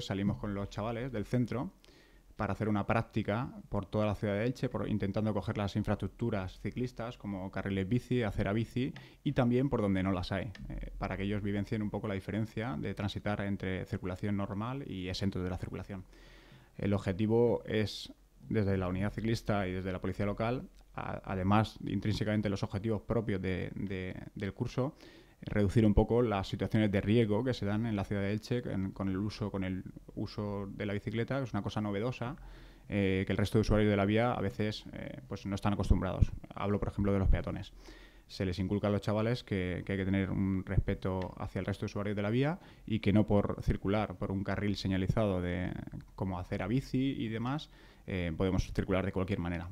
Pues salimos con los chavales del centro para hacer una práctica por toda la ciudad de Elche, por, intentando coger las infraestructuras ciclistas como carriles bici, acera bici y también por donde no las hay, eh, para que ellos vivencien un poco la diferencia de transitar entre circulación normal y exento de la circulación. El objetivo es, desde la unidad ciclista y desde la policía local, además intrínsecamente los objetivos propios del curso, reducir un poco las situaciones de riesgo que se dan en la ciudad de Elche con el uso con el uso de la bicicleta, que es una cosa novedosa eh, que el resto de usuarios de la vía a veces eh, pues no están acostumbrados. Hablo, por ejemplo, de los peatones. Se les inculca a los chavales que, hay que tener un respeto hacia el resto de usuarios de la vía y que no por circular por un carril señalizado de cómo hacer a bici y demás, eh, podemos circular de cualquier manera,